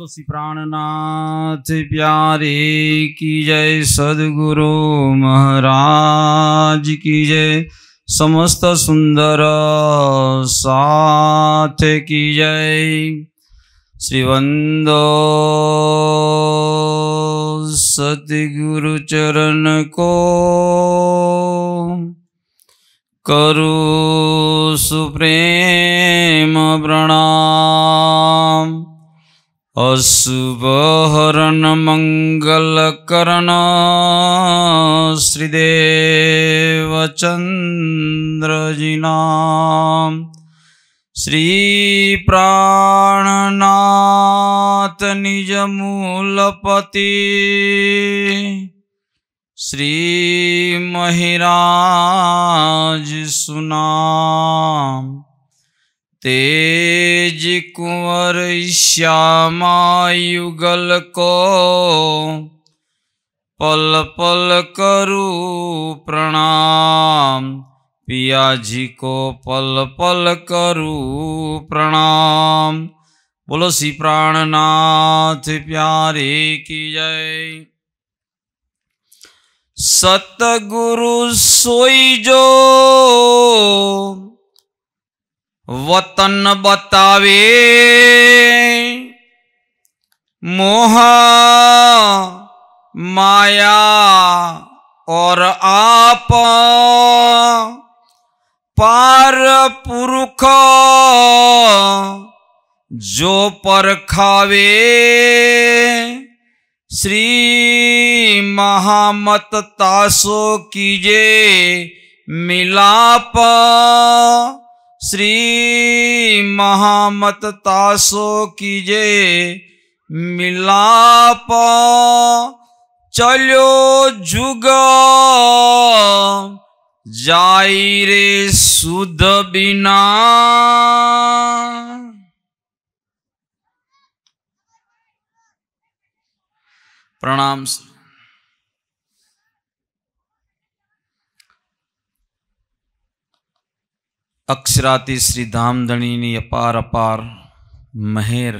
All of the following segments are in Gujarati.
તુલસી પ્રાણનાથ પ્યારે કી જય સદગુરુ મહારાજ કી જય સમસ્ત સુંદર સાથ કી જય શ્રીવંદો સદગુરુ ચરણ કો કરુ સુપ્રેમ પ્રણામ अशुभहरणमङ्गलकर्ण श्रीदेवचन्द्रजिनां श्रीप्राणनात् निजमूलपति श्रीमहिरा सुना तेज कुंवर श्यामा युगल को पल पल करूँ प्रणाम पिया जी को पल पल करूँ प्रणाम बोलो श्री प्राणनाथ प्यारे की जय सतगुरु सोई जो वतन बतावे मोह माया और आप पार पुरुख जो पर खावे श्री महामत तासो कीजे मिलाप श्री महामत तासो कीजे मिलाप चलो जुग जाई रे सुध बिना प्रणाम श्री અક્ષરાતી શ્રી ધામધણીની અપાર અપાર મહેર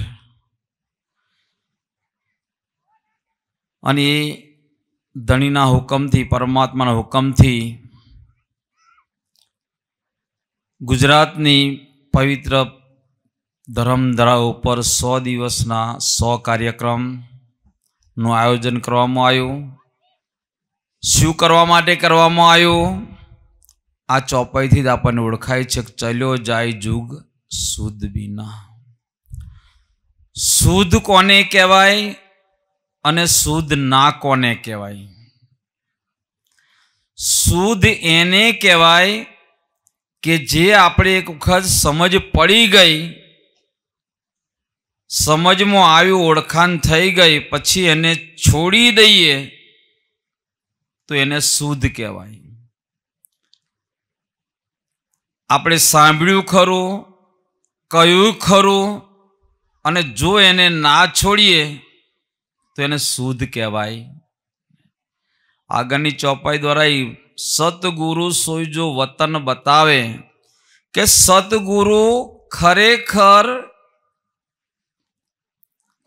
અને એ ધણીના હુકમથી પરમાત્માના હુકમથી ગુજરાતની પવિત્ર ધરમધરા ઉપર સો દિવસના સો કાર્યક્રમનું આયોજન કરવામાં આવ્યું શું કરવા માટે કરવામાં આવ્યું આ ચોપાઈથી જ આપણને ઓળખાય છે કે ચલ્યો જાય જુગ સુદ વિના સુદ કોને કહેવાય અને સુદ ના કોને કહેવાય સુદ એને કહેવાય કે જે આપણે એક વખત સમજ પડી ગઈ સમજમાં આવ્યું ઓળખાણ થઈ ગઈ પછી એને છોડી દઈએ તો એને સુદ કહેવાય આપણે સાંભળ્યું ખરું કહ્યું ખરું અને જો એને ના છોડીએ તો એને શુદ્ધ કહેવાય આગળની ચોપાઈ દ્વારા એ સતગુરુ સોય જો વતન બતાવે કે સતગુરુ ખરેખર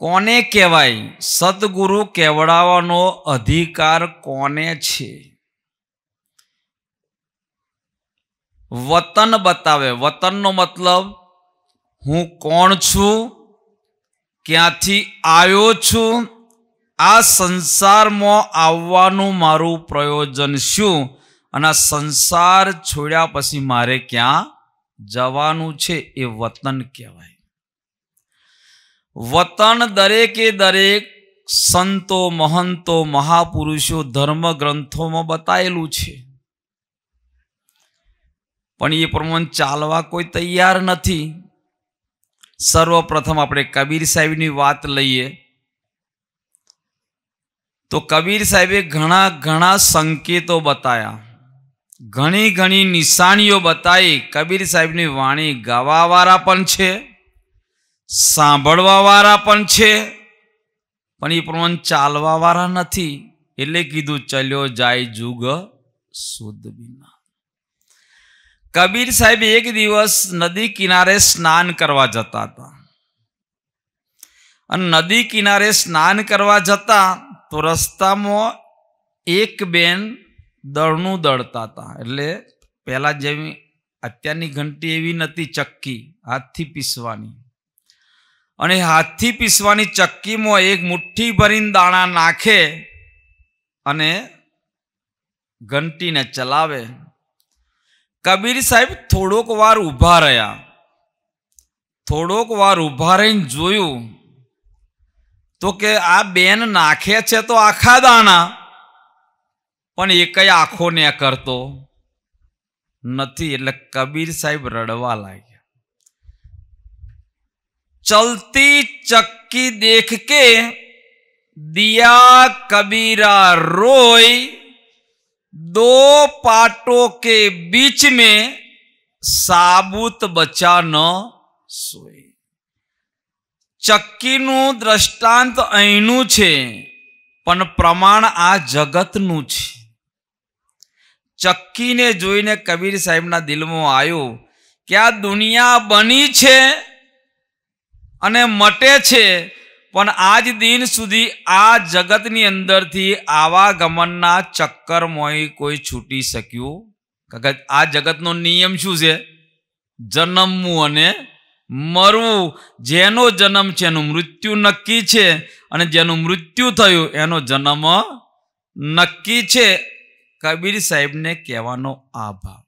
કોને કહેવાય સતગુરુ કેવડાવવાનો અધિકાર કોને છે વતન બતાવે વતનનો મતલબ હું કોણ છું ક્યાંથી આવ્યો છું આ સંસારમાં આવવાનું મારું પ્રયોજન શું અને સંસાર છોડ્યા પછી મારે ક્યાં જવાનું છે એ વતન કહેવાય વતન દરેકે દરેક સંતો મહંતો મહાપુરુષો ધર્મ ગ્રંથોમાં બતાવેલું છે પણ એ પ્રમાણે ચાલવા કોઈ તૈયાર નથી સર્વપ્રથમ આપણે કબીર સાહેબની વાત લઈએ તો કબીર સાહેબે ઘણા ઘણા સંકેતો બતાયા ઘણી ઘણી નિશાનીઓ બતાવી કબીર સાહેબની વાણી ગાવાવાળા પણ છે સાંભળવાવાળા પણ છે પણ એ પ્રમાણે ચાલવાવાળા નથી એટલે કીધું ચલ્યો જાય જુગ સુદ બિના કબીર સાહેબ એક દિવસ નદી કિનારે સ્નાન કરવા જતા હતા અને નદી કિનારે સ્નાન કરવા જતા તો રસ્તામાં એક બેન દળનું દળતા હતા એટલે પહેલાં જેવી અત્યારની ઘંટી એવી નથી ચક્કી હાથથી પીસવાની અને હાથથી પીસવાની ચક્કીમાં એક મુઠ્ઠી ભરીને દાણા નાખે અને ઘંટીને ચલાવે कबीर साहब थोड़ोक वार उभा रहा थोड़ोक वार उभा रही जोयू तो के आ बेन नाखे छे तो आखा दाणा पण एक आखो ने करतो नथी एटले कबीर साहब रड़वा लाग्या चलती चक्की देख के दिया कबीरा रोई दो पाटों के बीच में साबुत બચા ન સોય ચક્કીનું દ્રષ્ટાંત અહીંનું છે પણ પ્રમાણ આ જગતનું છે ચક્કીને જોઈને કબીર સાહેબના દિલમાં આવ્યું કે આ દુનિયા બની છે અને મટે છે પણ આજ દિન સુધી આ જગતની અંદરથી આવાગમનના ચક્કરમાંય કોઈ છૂટી શક્યું આ જગતનો નિયમ શું છે જન્મવું અને મરવું જેનો જન્મ છે એનું મૃત્યુ નક્કી છે અને જેનું મૃત્યુ થયું એનો જન્મ નક્કી છે કબીર સાહેબને કહેવાનો આભાર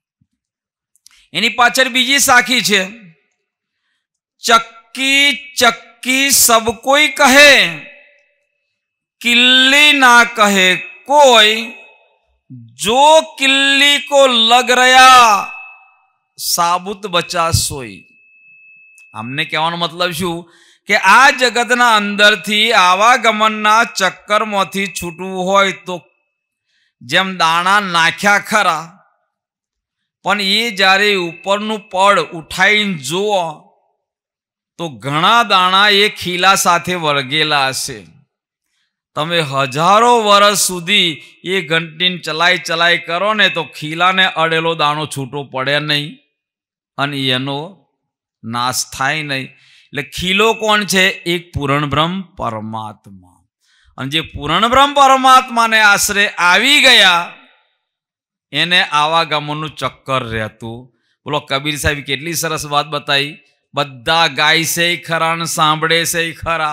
એની પાછળ બીજી સાખી છે ચક્કી ચક कि सब कोई कहे किल्ली ना कहे कोई जो किल्ली को लग રહ્યા સાબુત બચા સોઈ આમને કહેવાનો મતલબ શું કે આ જગતના અંદરથી આવાગમનના ચક્કરમાંથી છૂટવું હોય તો જેમ દાણા નાખ્યા ખરા પણ એ જ્યારે ઉપરનું પડ ઉઠાઈને જુઓ તો ઘણા દાણા એ ખીલા સાથે વળગેલા હશે તમે હજારો વર્ષ સુધી એ ઘંટીને ચલાઈ ચલાઈ કરો ને તો ખીલાને અડેલો દાણો છૂટો પડે નહીં અને એનો નાશ થાય નહીં એટલે ખીલો કોણ છે એક પૂરણબ્રહ્મ પરમાત્મા અને જે પૂરણબ્રહ્મ પરમાત્માને આશરે આવી ગયા એને આવાગમનનું ચક્કર રહેતું બોલો કબીર સાહેબ કેટલી સરસ વાત બતાવી બધા ગાય છે ખરા ને સાંભળે છે ખરા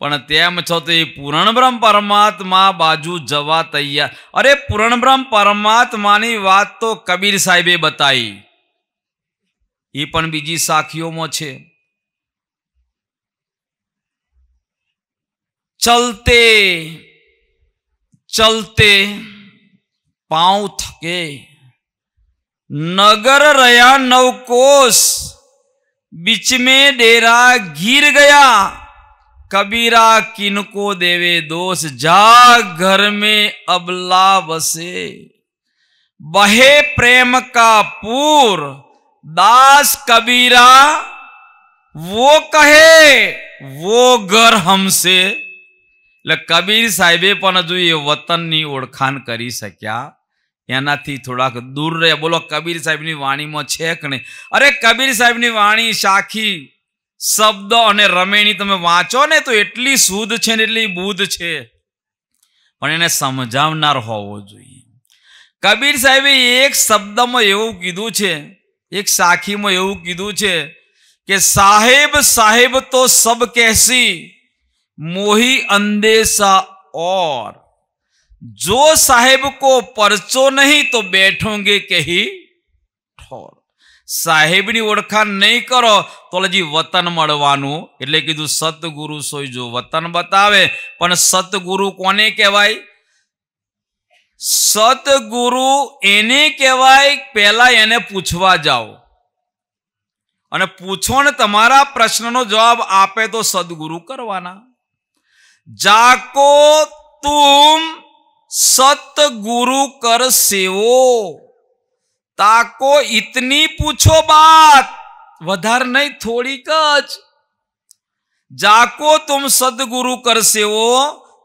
પણ તેમ છતાં એ પૂરણબ્રહ્મ પરમાત્મા બાજુ જવા તૈયાર અરે પૂરણબ્રહ્મ પરમાત્માની વાત તો કબીર સાહેબે બતાવી એ પણ બીજી સાખીઓમાં છે ચલતે ચલતે પાઉં થકે નગર રહ્યા નવકોષ बीच में डेरा गिर गया कबीरा किनको देवे दोष जा घर में अबला बसे बहे प्रेम का पूर दास कबीरा वो कहे वो घर हमसे कबीर साहेबे पर जो ये वतन नहीं ओखान करी सक्या એનાથી થોડાક દૂર રહ્યા બોલો કબીર સાહેબની વાણીમાં છે કે નહીં અરે કબીર સાહેબની વાણી શાખી શબ્દ અને રમેણી તમે વાંચો ને તો એટલી શુદ્ધ છે ને એટલી બુદ્ધ છે પણ એને સમજાવનાર હોવો જોઈએ કબીર સાહેબે એક શબ્દમાં એવું કીધું છે એક સાખીમાં એવું કીધું છે કે સાહેબ સાહેબ તો સબ કહેશી મોહી અંદેશા ઓર जो साहेब को પરચો નહીં તો બેઠોંગે કહી ઠોર સાહેબની ઓળખાણ નહીં કરો તો હજી વતન મળવાનું એટલે કીધું સતગુરુ સોય જો વતન બતાવે પણ સતગુરુ કોને કહેવાય સતગુરુ એને કહેવાય પહેલા એને પૂછવા જાઓ અને પૂછો ને તમારા પ્રશ્નનો જવાબ આપે તો સદગુરુ કરવાના જાકો તુમ सत गुरु कर सेवो ताको इतनी पूछो बात वधार नहीं थोड़ी कच जाको तुम सदगुरु कर सेवो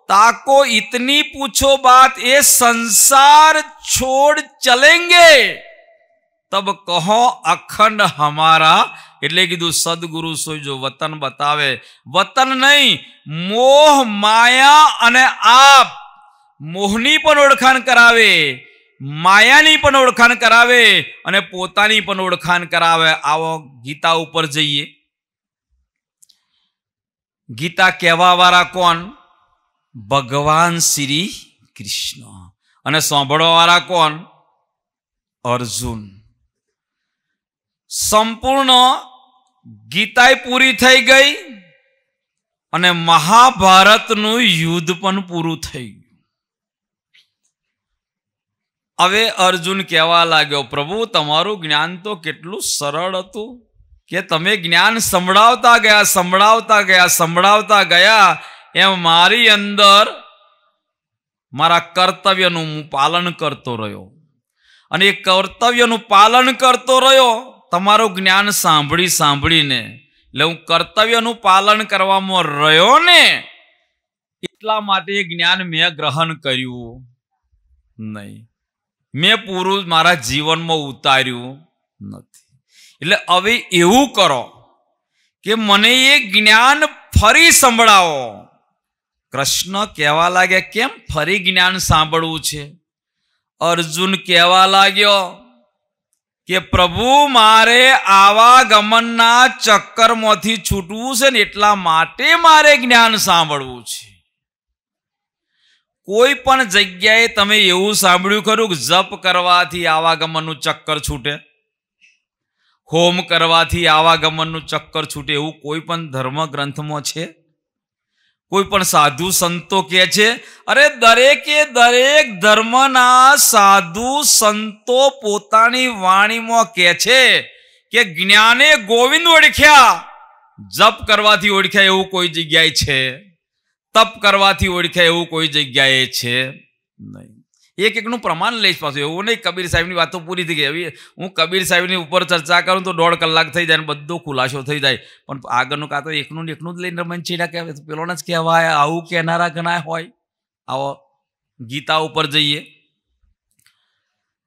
ताको इतनी पूछो बात ये संसार छोड़ चलेंगे तब कहो अखंड हमारा कीधु सदगुरु सो जो वतन बतावे वतन नहीं मोह माया अने आप મોહની પણ ઓળખાણ કરાવે માયાની પણ ઓળખાણ કરાવે અને પોતાની પણ ઓળખાણ કરાવે આવો ગીતા ઉપર જઈએ ગીતા કહેવાવાળા કોણ ભગવાન શ્રી કૃષ્ણ અને સાંભળવાવાળા કોણ અર્જુન સંપૂર્ણ ગીતાય પૂરી થઈ ગઈ અને મહાભારતનું યુદ્ધ પણ પૂરું થઈ ગયું હવે અર્જુન કહેવા લાગ્યો પ્રભુ તમારું જ્ઞાન તો કેટલું સરળ હતું કે તમે જ્ઞાન સંભળાવતા ગયા સંભળાવતા ગયા સંભળાવતા ગયા એમ મારી અંદર મારા કર્તવ્યનું હું પાલન કરતો રહ્યો અને એ કર્તવ્યનું પાલન કરતો રહ્યો તમારું જ્ઞાન સાંભળી સાંભળીને એટલે હું કર્તવ્યનું પાલન કરવામાં રહ્યો ને એટલા માટે જ્ઞાન મેં ગ્રહણ કર્યું નહીં મેં પૂરું મારા જીવનમાં ઉતાર્યું નથી એટલે હવે એવું કરો કે મને એ જ્ઞાન ફરી સંભળાવો કૃષ્ણ કહેવા લાગ્યા કેમ ફરી જ્ઞાન સાંભળવું છે અર્જુન કહેવા લાગ્યો કે પ્રભુ મારે આવા ગમનના ચક્કરમાંથી છૂટવું છે ને એટલા માટે મારે જ્ઞાન સાંભળવું છે કોઈ પણ જગ્યાએ તમે એવું સાંભળ્યું ખરું કે જપ કરવાથી આવાગમનનું ચક્કર છૂટે હોમ કરવાથી આવાગમનનું ચક્કર છૂટે એવું કોઈ પણ ધર્મ ગ્રંથમાં છે કોઈ પણ સાધુ સંતો કહે છે અરે દરેકે દરેક ધર્મના સાધુ સંતો પોતાની વાણીમાં કહે છે કે જ્ઞાને ગોવિંદ ઓળખ્યા જપ કરવાથી ઓળખ્યા એવું કોઈ જગ્યાએ છે તપ કરવાથી ઓળખાય એવું કોઈ જગ્યાએ છે નહીં એક એકનું પ્રમાણ લઈશ પાછું એવું નહીં કબીર સાહેબની વાતો પૂરી થઈ ગઈ હવે હું કબીર સાહેબની ઉપર ચર્ચા કરું તો દોઢ કલાક થઈ જાય ને બધો ખુલાસો થઈ જાય પણ આગળનું કાં તો એકનું એકનું જ લઈને મન છે કહેવાય તો પેલોને જ કહેવાય આવું કહેનારા ગણાય હોય આવો ગીતા ઉપર જઈએ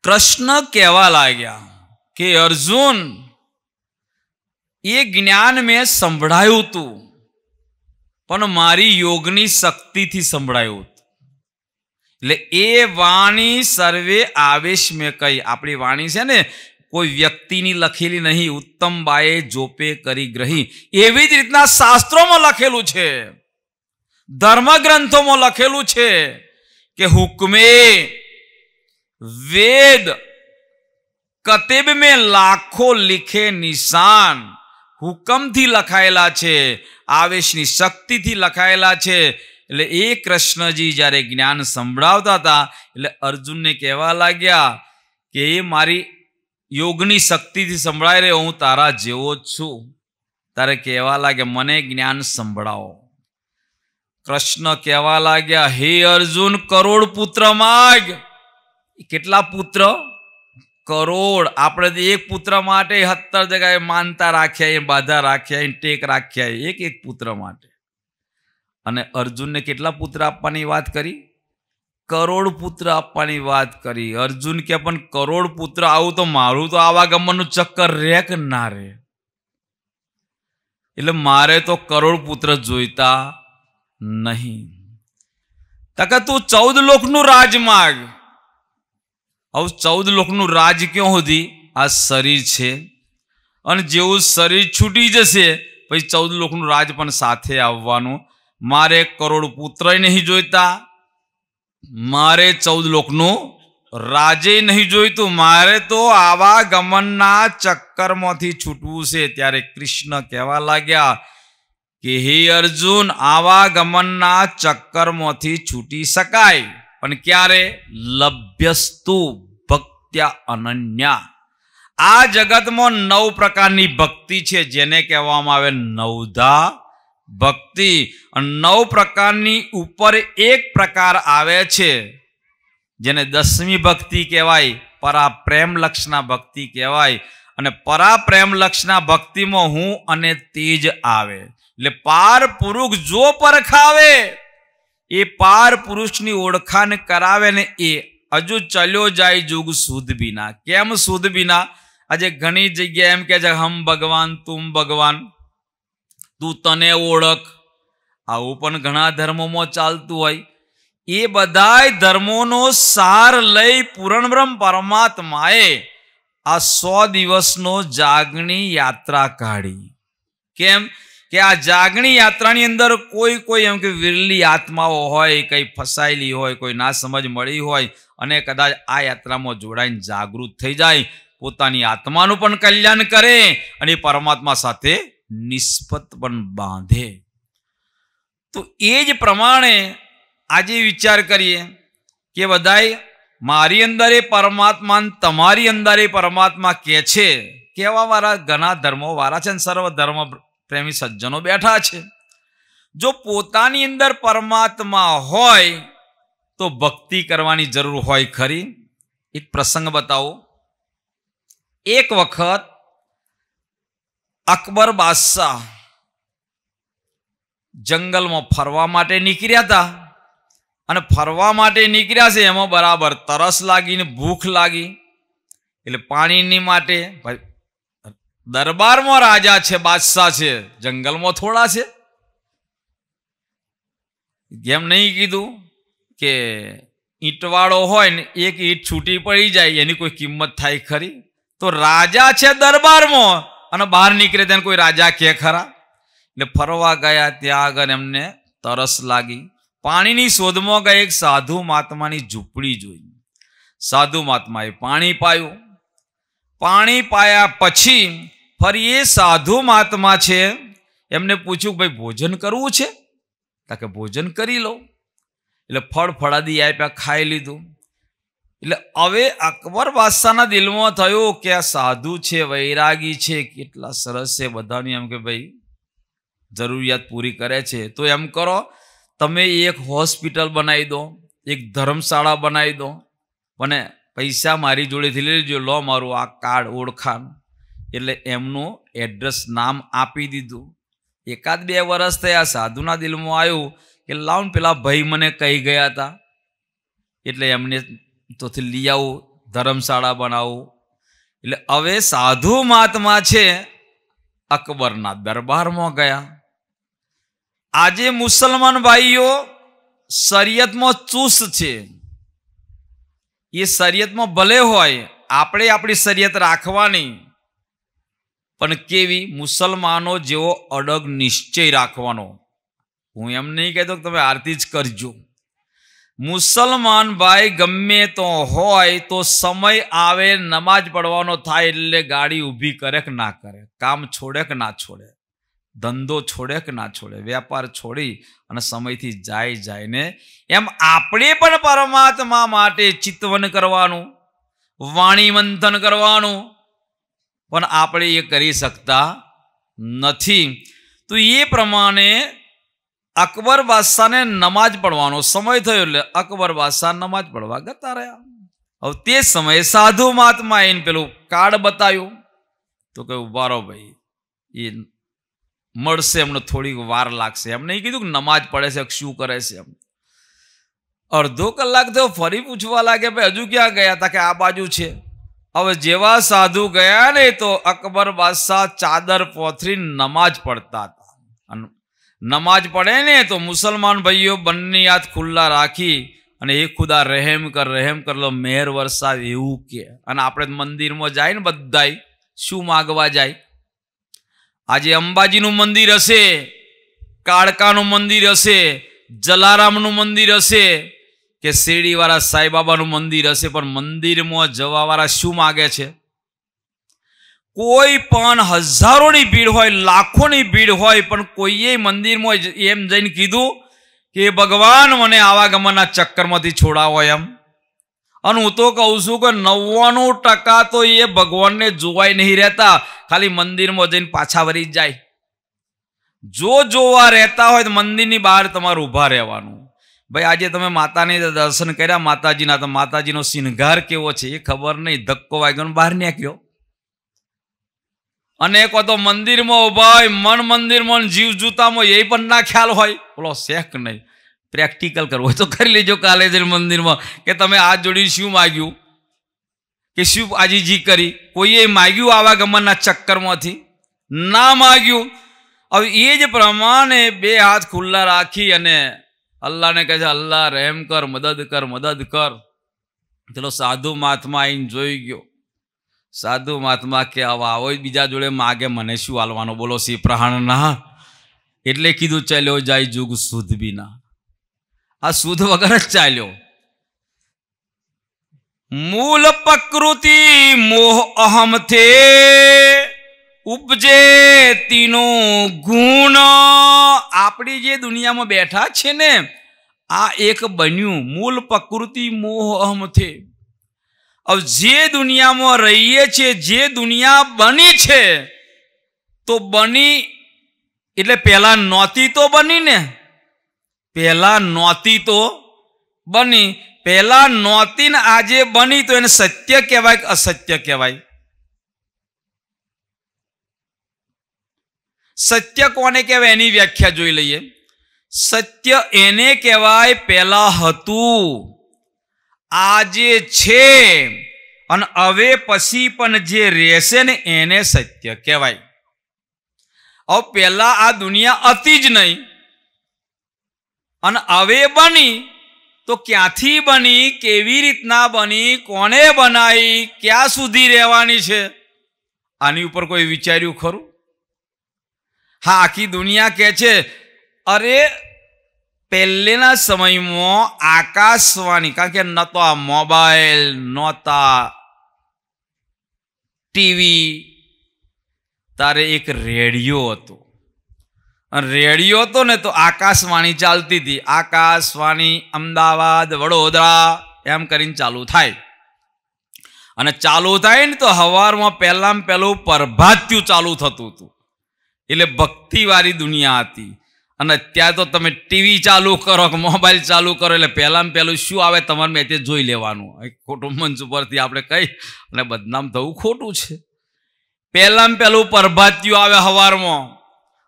કૃષ્ણ કહેવા લાગ્યા કે અર્જુન એ જ્ઞાન મેં સંભળાયું હતું પણ મારી યોગની શક્તિથી સંભળાયું એટલે એ વાણી સર્વે આવેશ મેં કહી આપણી વાણી છે ને કોઈ વ્યક્તિની લખેલી નહીં ઉત્તમ બાએ જોપે કરી ગ્રહી એવી જ રીતના શાસ્ત્રોમાં લખેલું છે ધર્મગ્રંથોમાં લખેલું છે કે હુકમે વેદ કતિબ મેં લાખો લિખે નિશાન હુકમથી લખાયેલા છે આવેશની શક્તિથી લખાયેલા છે એટલે એ કૃષ્ણજી જ્યારે જ્ઞાન સંભળાવતા હતા એટલે અર્જુનને કહેવા લાગ્યા કે એ મારી યોગની શક્તિથી સંભળાય રહ્યો હું તારા જેવો જ છું તારે કહેવા લાગે મને જ્ઞાન સંભળાવો કૃષ્ણ કહેવા લાગ્યા હે અર્જુન કરોડ પુત્ર માગ કેટલા પુત્ર કરોડ આપણે એક પુત્ર માટે સત્તર જગાએ માનતા રાખ્યા એ બાધા રાખ્યા એ ટેક રાખ્યા એક એક પુત્ર માટે અને અર્જુનને કેટલા પુત્ર આપવાની વાત કરી કરોડ પુત્ર આપવાની વાત કરી અર્જુન કે પણ કરોડ પુત્ર આવું તો મારું તો આવાગમનનું ચક્કર રેક ના રે એટલે મારે તો કરોડ પુત્ર જોઈતા નહીં તકે તું ચૌદ લોકનું રાજમાર્ગ આવું ચૌદ લોકનું રાજ ક્યાં સુધી આ શરીર છે અને જેવું શરીર છૂટી જશે પછી ચૌદ લોકનું રાજ પણ સાથે આવવાનું મારે કરોડ પુત્રય નહીં જોઈતા મારે ચૌદ લોકનું રાજે નહીં જોઈતું મારે તો આવા ગમનના ચક્કરમાંથી છૂટવું છે ત્યારે કૃષ્ણ કહેવા લાગ્યા કે હે અર્જુન આવા ગમનના ચક્કરમાંથી છૂટી શકાય પણ ક્યારે લભ્યસ્તુ ભક્ત્યા અનન્યા આ જગતમાં નવ પ્રકારની ભક્તિ છે જેને કહેવામાં આવે નવધા ભક્તિ નવ પ્રકારની ઉપર એક પ્રકાર આવે છે જેને દસમી ભક્તિ કહેવાય પરા પ્રેમલક્ષના ભક્તિ કહેવાય અને પરા પ્રેમલક્ષના ભક્તિમાં હું અને તેજ આવે એટલે પાર પુરુષ જો પરખાવે એ પાર પુરુષની ઓળખાણ કરાવે ને એ હજુ ચલ્યો જાય જુગ સુદ બિના કેમ સુદ વિના આજે ઘણી જગ્યાએ એમ કે છે હમ ભગવાન તું ભગવાન તું તને ઓળખ આવું પણ ઘણા ધર્મોમાં ચાલતું હોય એ બધાય ધર્મોનો સાર લઈ પૂરણબ્રહ્મ પરમાત્માએ આ સો દિવસનો જાગણી યાત્રા કાઢી કેમ કે આ જાગણી યાત્રાની અંદર કોઈ કોઈ એમ કે વિરલી આત્માઓ હોય કંઈ ફસાયેલી હોય કોઈ ના સમજ મળી હોય અને કદાચ આ યાત્રામાં જોડાઈને જાગૃત થઈ જાય પોતાની આત્માનું પણ કલ્યાણ કરે અને પરમાત્મા સાથે નિસ્પત પણ બાંધે તો એ જ પ્રમાણે આજે વિચાર કરીએ કે બધાય મારી અંદરે પરમાત્મા તમારી અંદરે પરમાત્મા કહે છે કેવા વાળા ઘણા ધર્મો ધર્મોવાળા છે અને સર્વ ધર્મ પ્રેમી સજ્જનો બેઠા છે જો પોતાની અંદર પરમાત્મા હોય તો ભક્તિ કરવાની જરૂર હોય ખરી એક પ્રસંગ બતાવો એક વખત અકબર બાદશાહ જંગલમાં ફરવા માટે નીકળ્યા હતા અને ફરવા માટે નીકળ્યા છે એમાં બરાબર તરસ લાગીને ભૂખ લાગી એટલે પાણીની માટે દરબારમાં રાજા છે બાદશાહ છે જેમ નહીં કીધું કે ઈંટવાળો હોય ને એક ઈંટ છૂટી પડી જાય એની કોઈ કિંમત થાય ખરી તો રાજા છે દરબારમાં અને બહાર નીકળે તેને કોઈ રાજા કે ખરા એટલે ફરવા ગયા ત્યાં આગળ એમને તરસ લાગી પાણીની શોધમાં ગયા એક સાધુ મહાત્માની ઝૂંપડી જોઈ સાધુ મહાત્માએ પાણી પાયું પાણી પાયા પછી ફરી એ સાધુ મહાત્મા છે એમને પૂછ્યું ભાઈ ભોજન કરવું છે તા કે ભોજન કરી લો એટલે ફળ ફળાદી આપ્યા ખાઈ લીધું એટલે હવે અકબર બાદશાહના દિલમાં થયું કે આ સાધુ છે વૈરાગી છે કેટલા સરસ છે બધાની એમ કે ભાઈ જરૂરિયાત પૂરી કરે છે તો એમ કરો તમે એક હોસ્પિટલ બનાવી દો એક ધર્મશાળા બનાવી દો અને પૈસા મારી જોડેથી લઈ લેજો લો મારું આ કાર્ડ ઓળખાણ એટલે એમનું એડ્રેસ નામ આપી દીધું એકાદ બે વર્ષ થયા સાધુના દિલમાં આવ્યું કે લાવ પેલા ભાઈ મને કહી ગયા હતા એટલે એમને તોથી લઈ આવું ધર્મશાળા બનાવું એટલે હવે સાધુ મહાત્મા છે અકબરના દરબારમાં ગયા આજે મુસલમાન ભાઈઓ શરિયતમાં ચુસ્ત છે એ શરિયતમાં ભલે હોય આપણે આપણી શરિયત રાખવાની પણ કેવી મુસલમાનો જેવો અડગ નિશ્ચય રાખવાનો હું એમ નહીં કહેતો કે તમે આરતી જ કરજો મુસલમાન ભાઈ ગમે તો હોય તો સમય આવે નમાજ પડવાનો થાય એટલે ગાડી ઊભી કરે કે ના કરે કામ છોડે કે ના છોડે ધંધો છોડે કે ના છોડે વેપાર છોડી અને સમયથી જાય જાય ને એમ આપણે પણ પરમાત્મા માટે ચિતવન કરવાનું વાણી મંથન કરવાનું પણ આપણે એ કરી શકતા નથી તો એ પ્રમાણે અકબર બાદશાહને નમાજ પડવાનો સમય થયો એટલે અકબર બાદશાહ નમાજ પડવા ગતા રહ્યા હવે તે સમયે સાધુ મહાત્મા એને પેલું કાર્ડ બતાવ્યું તો કે ઉભારો ભાઈ એ મળશે એમને થોડીક વાર લાગશે એમને એ કીધું કે નમાજ પડે છે શું કરે છે એમ અડધો કલાક થયો ફરી પૂછવા લાગે ભાઈ હજુ ક્યાં ગયા હતા કે આ બાજુ છે હવે જેવા સાધુ ગયા ને તો અકબર બાદશાહ ચાદર પોથરી નમાજ પડતા હતા અને નમાજ પડે ને તો મુસલમાન ભાઈઓ બંને હાથ ખુલ્લા રાખી અને એ ખુદા રહેમ કર રહેમ કરલો મેર વરસાદ એવું કે અને આપણે મંદિરમાં જાય ને બધાય શું માગવા જાય આજે અંબાજીનું મંદિર હશે કાળકાનું મંદિર હશે જલારામનું મંદિર હશે કે શેરડીવાળા સાંઈબાબાનું મંદિર હશે પણ મંદિરમાં જવાવાળા શું માગે છે કોઈ પણ હજારોની ભીડ હોય લાખોની ભીડ હોય પણ કોઈએ મંદિરમાં એમ જઈને કીધું કે ભગવાન મને આવાગમનના ચક્કરમાંથી છોડાવો એમ અને હું તો કહું છું કે નવ્વાણું ટકા તો એ ભગવાનને જોવાય નહીં રહેતા ખાલી મંદિરમાં જઈને પાછા વરી જાય જો જોવા રહેતા હોય તો મંદિરની બહાર તમારે ઊભા રહેવાનું ભાઈ આજે તમે માતાને દર્શન કર્યા માતાજીના તો માતાજીનો શિંગાર કેવો છે એ ખબર નહીં ધક્કો વાગ્યો બહાર નીકળ્યો અને કો તો મંદિરમાં ઊભા હોય મન મંદિરમાં જીવ જૂતામાં એ પણ ના ખ્યાલ હોય બોલો શેખ નહીં પ્રેક્ટિકલ કરવો તો કરી લેજો કાલે મંદિરમાં કે તમે આ જોડી શું માગ્યું કે શું આજીજી કરી કોઈએ માગ્યું આવા ગમનના ચક્કરમાંથી ના માગ્યું હવે એ જ પ્રમાણે બે હાથ ખુલ્લા રાખી અને અલ્લાહને કહે છે અલ્લાહ રહેમ કર મદદ કર મદદ કર ચલો સાધુ માથમાં આવીને જોઈ ગયો સાધુ મહાત્મા કે આવા આવો બીજા જોડે માગે મને શું હાલવાનો બોલો સી પ્રહાણ ના એટલે કીધું ચાલ્યો જાય જુગ શુદ્ધ બીના આ શુદ્ધ વગર જ ચાલ્યો મૂલ પ્રકૃતિ મોહ અહમ થે ઉપજે તીનો ગુણ આપણી જે દુનિયામાં બેઠા છે ને આ એક બન્યું મૂળ પ્રકૃતિ મોહ અહમ થે હવે જે દુનિયામાં રહીએ છીએ જે દુનિયા બની છે તો બની એટલે પહેલાં નહોતી તો બની ને પહેલાં નહોતી તો બની પહેલાં નહોતી ને આજે બની તો એને સત્ય કહેવાય કે અસત્ય કહેવાય સત્ય કોને કહેવાય એની વ્યાખ્યા જોઈ લઈએ સત્ય એને કહેવાય પહેલાં હતું આજે છે અને હવે પછી પણ જે રહેશે ને એને સત્ય કહેવાય હવે પહેલાં આ દુનિયા હતી જ નહીં અને હવે બની તો ક્યાંથી બની કેવી રીતના બની કોને બનાવી ક્યાં સુધી રહેવાની છે આની ઉપર કોઈ વિચાર્યું ખરું હા આખી દુનિયા કે છે અરે પહેલેના સમયમાં આકાશવાણી કારણ કે આ મોબાઈલ નહોતા ટીવી તારે એક રેડિયો હતો રેડિયો હતો ને તો આકાશવાણી ચાલતી હતી આકાશવાણી અમદાવાદ વડોદરા એમ કરીને ચાલુ થાય અને ચાલુ થાય ને તો હવારમાં પહેલામાં પહેલું પરભાત્યું ચાલુ થતું હતું એટલે ભક્તિવાળી દુનિયા હતી અને ત્યાં તો તમે ટીવી ચાલુ કરો કે મોબાઈલ ચાલુ કરો એટલે પહેલામાં પહેલું શું આવે તમારે મેં તે જોઈ લેવાનું ખોટું મંચ ઉપરથી આપણે કહી અને બદનામ થવું ખોટું છે પહેલામાં પહેલું પરભાત્યું આવે હવારમાં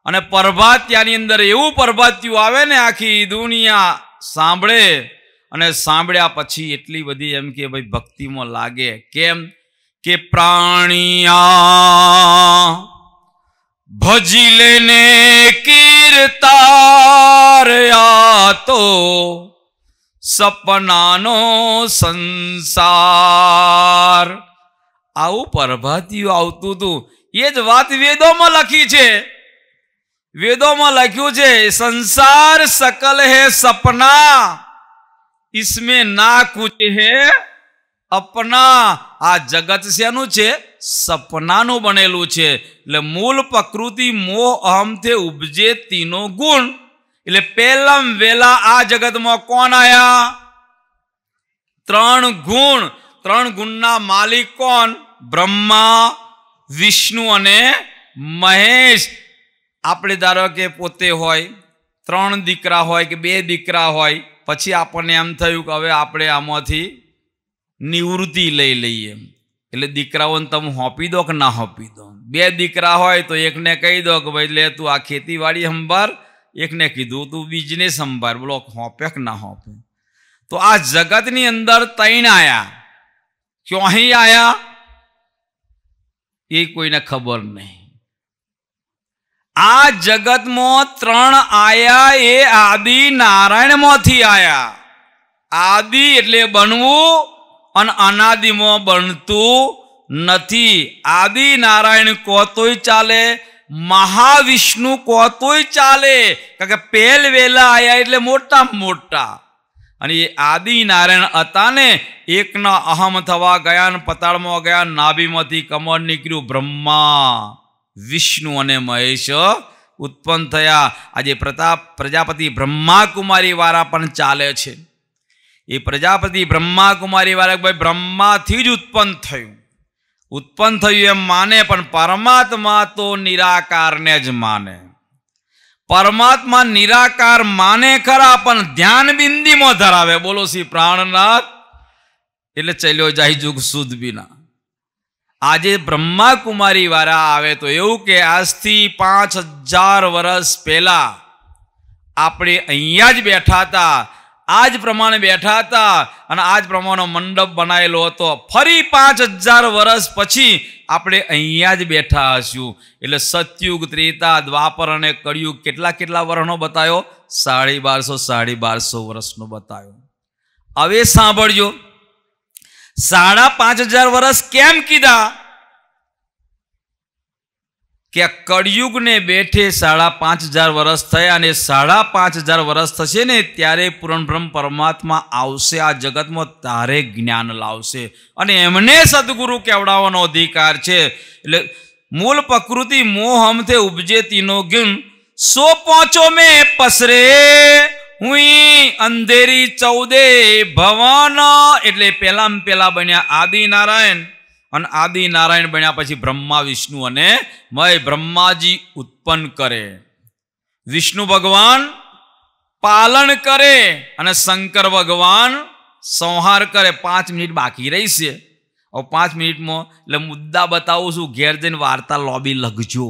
અને પરભાત્યાની અંદર એવું પરભાત્યું આવે ને આખી દુનિયા સાંભળે અને સાંભળ્યા પછી એટલી બધી એમ કે ભાઈ ભક્તિમાં લાગે કેમ કે પ્રાણિયા ભજી લેને કે वीर तारया तो सपनानो संसार आओ परभातियों आओ तू तू ये जो बात वेदों में लिखी छे वेदों में लिखियो छे संसार सकल है सपना इसमें ना कुछ है अपना आ जगत से अनु छे સપનાનું બનેલું છે એટલે મૂળ પ્રકૃતિ મોહ અહમથે ઉપજે તીનો ગુણ એટલે પહેલાં વહેલા આ જગતમાં કોણ આયા ત્રણ ગુણ ત્રણ ગુણના માલિક કોણ બ્રહ્મા વિષ્ણુ અને મહેશ આપણે ધારો કે પોતે હોય ત્રણ દીકરા હોય કે બે દીકરા હોય પછી આપણને એમ થયું કે હવે આપણે આમાંથી નિવૃત્તિ લઈ લઈએ એમ એ દીકરાઓને તમ હોપી દો કે ન હોપી દો બે દીકરા હોય તો એકને કહી દો કે ભાઈ લે તું આ ખેતી વાડી સંભાળ એકને કીધું તું બિઝનેસ સંભાળ બોલો કે હોપે કે ન હોપે તો આજ જગત ની અંદર તઈન આયા ક્યોહી આયા એ કોઈને ખબર નહી આ જગત માં ત્રણ આયા એ આદિ નારાયણમાંથી આયા આદિ એટલે બનવું અને અનાદિમાં બનતું નથી આદિ નારાયણ કોતોય ચાલે મહાવિષ્ણુ કોતોય ચાલે કારણ કે પહેલ વહેલા આવ્યા એટલે મોટા મોટા અને એ આદિ નારાયણ હતાને એકના અહમ થવા ગયા ને પતાળમાં ગયા નાભીમાંથી કમળ નીકળ્યું બ્રહ્મા વિષ્ણુ અને મહેશ ઉત્પન્ન થયા આજે પ્રતાપ પ્રજાપતિ બ્રહ્મા વાળા પણ ચાલે છે ઈ પ્રજાપતિ બ્રહ્માકુમારી વાળા ભાઈ બ્રહ્માથી જ ઉત્પન્ન થયું ઉત્પન્ન થયું એમ માને પણ પરમાત્મા તો નિરાકારને જ માને પરમાત્મા નિરાકાર માને કરા પણ ધ્યાન બિંદીમાં ધરાવે બોલો સી પ્રાણનાત એટલે ચાલ્યો જઈ યુગ શુદ્ધ વિના આજે બ્રહ્માકુમારી વાળા આવે તો એવું કે આજથી 5000 વર્ષ પહેલા આપણે અહીંયા જ બેઠા હતા આ જ પ્રમાણે બેઠા હતા અને આ જ પ્રમાણેનો મંડપ બનાવેલો હતો ફરી પાંચ હજાર વર્ષ પછી આપણે અહીંયા જ બેઠા હશું એટલે સત્યુગ ત્રેતા દ્વાપર અને કળિયુગ કેટલા કેટલા વર્ષનો બતાવ્યો સાડી બારસો સાડી બારસો વર્ષનો બતાવ્યો હવે સાંભળજો સાડા પાંચ હજાર વર્ષ કેમ કીધા કે આ કળયુગને બેઠે સાડા પાંચ હજાર વરસ થયા અને સાડા પાંચ હજાર વરસ થશે ને ત્યારે પૂરણબ્રહ્મ પરમાત્મા આવશે આ જગતમાં તારે જ્ઞાન લાવશે અને એમને સદગુરુ કેવડાવવાનો અધિકાર છે એટલે મૂળ પ્રકૃતિ મોહમથે ઉપજે તીનો ગુણ સો પહોંચો મેં પસરે હુઈ અંધેરી ચૌદે ભવન એટલે પહેલામાં પહેલા બન્યા આદિનારાયણ અને આદિ નારાયણ બન્યા પછી બ્રહ્મા વિષ્ણુ અને મય બ્રહ્માજી ઉત્પન્ન કરે વિષ્ણુ ભગવાન પાલન કરે અને શંકર ભગવાન સંહાર કરે પાંચ મિનિટ બાકી રહી છે હવે પાંચ મિનિટમાં એટલે મુદ્દા બતાવું છું ઘેર જઈને વાર્તા લોબી લખજો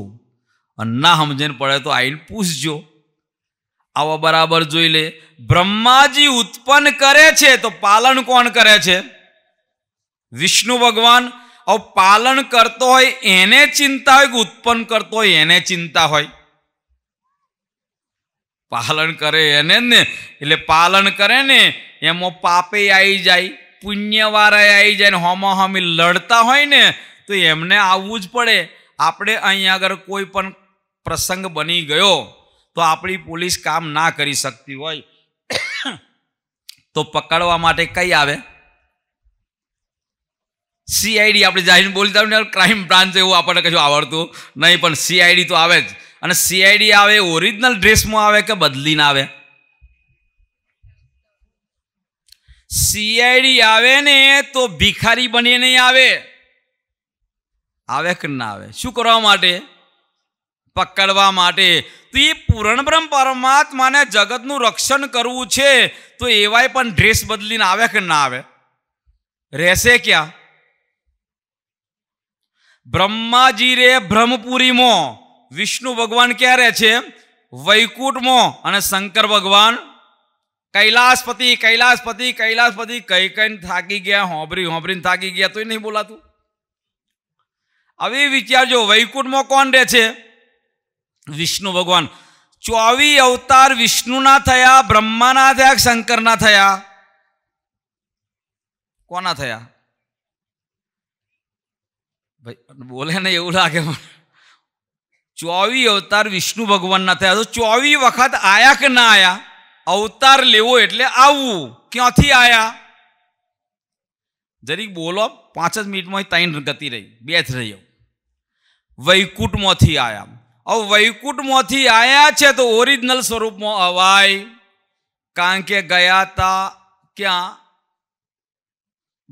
અને ના સમજણ પડે તો આવીને પૂછજો આવા બરાબર જોઈ લે બ્રહ્માજી ઉત્પન્ન કરે છે તો પાલન કોણ કરે છે વિષ્ણુ ભગવાન હવે પાલન કરતો હોય એને ચિંતા હોય કે ઉત્પન્ન કરતો હોય એને ચિંતા હોય પાલન કરે એને ને એટલે પાલન કરે ને એમાં પાપે આવી જાય પુણ્યવાળાએ આવી જાય ને હોમા હોમી લડતા હોય ને તો એમને આવવું જ પડે આપણે અહીંયા આગળ કોઈ પણ પ્રસંગ બની ગયો તો આપણી પોલીસ કામ ના કરી શકતી હોય તો પકડવા માટે કઈ આવે સીઆઈડી આપણે જાહેર બોલતા હોય ને ક્રાઇમ બ્રાન્ચ એવું આપણને કશું આવડતું નહીં પણ સીઆઈડી તો આવે જ અને સીઆઈડી આવે ઓરિજિનલ ડ્રેસમાં આવે કે બદલીને આવે સીઆઈડી આવે ને તો ભિખારી બની નહીં આવે આવે કે ના આવે શું કરવા માટે પકડવા માટે તો એ પૂરણ બ્રહ્મ પરમાત્માને જગતનું રક્ષણ કરવું છે તો એવાય પણ ડ્રેસ બદલીને આવે કે ના આવે રહેશે ક્યાં બ્રહ્માજી રે બ્રહ્મપુરીમાં વિષ્ણુ ભગવાન ક્યારે છે વૈકુંઠમાં અને શંકર ભગવાન કૈલાસપતિ કૈલાસપતિ કૈલાસપતિ કઈ કઈ થાકી ગયા હોંભરી હોંભરીને થાકી ગયા તોય નહીં બોલાતું હવે વિચારજો વૈકુંઠમાં કોણ રહે છે વિષ્ણુ ભગવાન ચોવી અવતાર વિષ્ણુના થયા બ્રહ્માના થયા શંકરના થયા કોના થયા બોલે ને એવું લાગે 24 અવતાર વિષ્ણુ ભગવાન ના થાય 24 વખત આયા કે ના આયા અવતાર લેવો એટલે આવવું ક્યાંથી આયા જરી બોલો 5 જ મિનિટ માં 3 ગતિ રહી બેઠ રહીઓ વૈકુંઠમાંથી આયા ઓ વૈકુંઠમાંથી આયા છે તો ઓરિજિનલ સ્વરૂપમાં આવાય કાંકે ગયાતા ક્યાં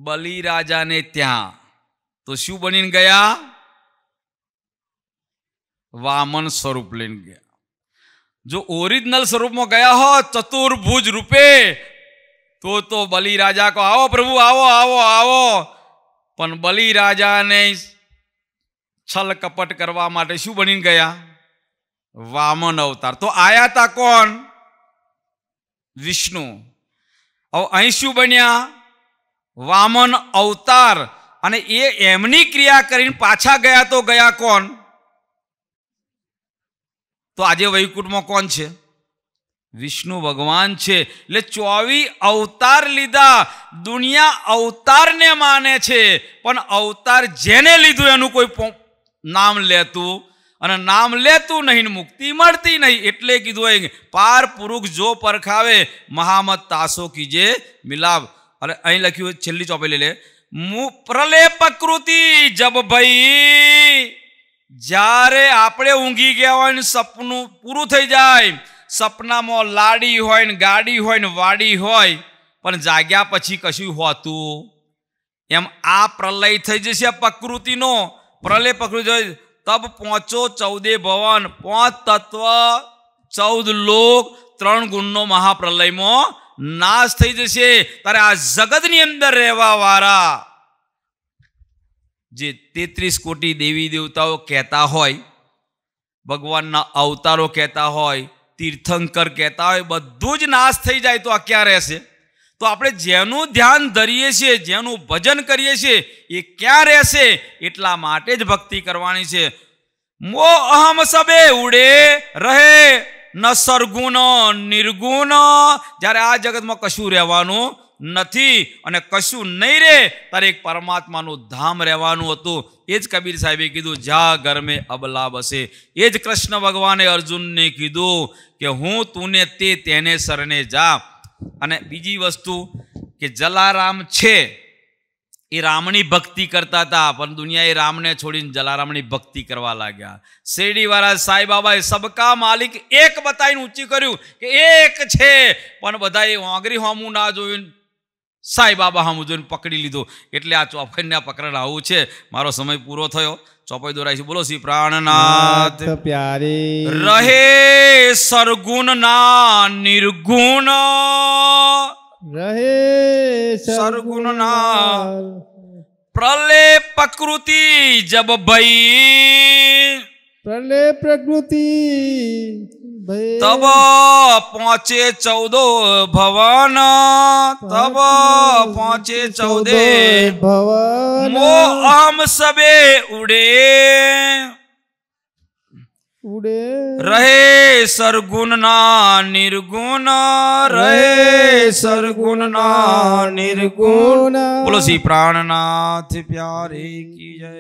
બલી રાજા ને ત્યાં તો શું બનીને ગયા વામન સ્વરૂપ લઈને ગયા જો ઓરિજિનલ સ્વરૂપમાં ગયા હો ચતુર્ભુજ રૂપે તો તો બલિ રાજા કહો આવો પ્રભુ આવો આવો આવો પણ બલિ રાજાને છલ કપટ કરવા માટે શું બનીને ગયા વામન અવતાર તો આયા તા કોણ વિષ્ણુ હવે અહીં શું બન્યા વામન અવતાર અને એ એમની ક્રિયા કરીને પાછા ગયા તો ગયા કોણ તો આજે વૈકુંઠમાં કોણ છે વિષ્ણુ ભગવાન છે એટલે ચોવી અવતાર લીધા દુનિયા અવતારને માને છે પણ અવતાર જેને લીધું એનું કોઈ નામ લેતું અને નામ લેતું નહીં મુક્તિ મળતી નહીં એટલે કીધું હોય પાર પુરુષ જો પરખાવે મહામત તાસો કીજે મિલાપ અને અહીં લખ્યું છેલ્લી ચોપે લઈ લે પ્રલેપ પ્રકૃતિ જબ ભાઈ જ્યારે આપણે ઊંઘી ગયા હોય ને સપનું પૂરું થઈ જાય સપનામાં લાડી હોય ને ગાડી હોય ને વાડી હોય પણ જાગ્યા પછી કશું હોતું એમ આ પ્રલય થઈ જશે પ્રકૃતિનો પ્રલય પ્રકૃતિ તબ પહોંચો ચૌદે ભવન પાંચ તત્વ ચૌદ લોક ત્રણ ગુણનો મહાપ્રલયમાં નાશ થઈ જશે ત્યારે આ જગતની અંદર રહેવા વાળા જે તેત્રીસ કોટી દેવી દેવતાઓ કહેતા હોય ભગવાનના અવતારો કહેતા હોય તીર્થંકર કહેતા હોય બધું જ નાશ થઈ જાય તો આ ક્યાં રહેશે તો આપણે જેનું ધ્યાન ધરીએ છીએ જેનું ભજન કરીએ છીએ એ ક્યાં રહેશે એટલા માટે જ ભક્તિ કરવાની છે મો અહમ સબે ઉડે રહે ન સરગુણ નિર્ગુણ જ્યારે આ જગતમાં કશું રહેવાનું નથી અને કશું નહીં રહે ત્યારે એક પરમાત્માનું ધામ રહેવાનું હતું એ જ કબીર સાહેબે કીધું જા ઘર મેં અબલા બસે એ જ કૃષ્ણ ભગવાને અર્જુનને કીધું કે હું તું તે તેને શરણે જા અને બીજી વસ્તુ કે જલારામ છે એ રામની ભક્તિ કરતા હતા પણ દુનિયા એ રામને છોડીને જલારામની ભક્તિ કરવા લાગ્યા શેરડીવાળા સાંઈ બાબાએ સબકા માલિક એક બતાવીને ઊંચી કર્યું કે એક છે પણ બધાએ વાંગરી હોમું ના જોયું સાંઈ બાબા હામું જોઈને પકડી લીધો એટલે આ ચોપાઈને પકડ આવું છે મારો સમય પૂરો થયો ચોપાઈ દોરાય છે બોલો શ્રી પ્રાણનાથ પ્યારે રહે સરગુણ ના નિર્ગુણ રહે સરગુણ ના પ્રલેપ પ્રકૃતિ જબ ભઈ પ્રલેપ પ્રકૃતિ તબ પહોંચે ચૌદો ભવન તબ પહોંચે ચૌદે ભવન મોહ આમ સબે ઉડે ઉડે રહે સરગુણના નિર્ગુણ રહે સરગુણના નિર્ગુણ બોલો શ્રી પ્રાણનાથ પ્યારે કી જય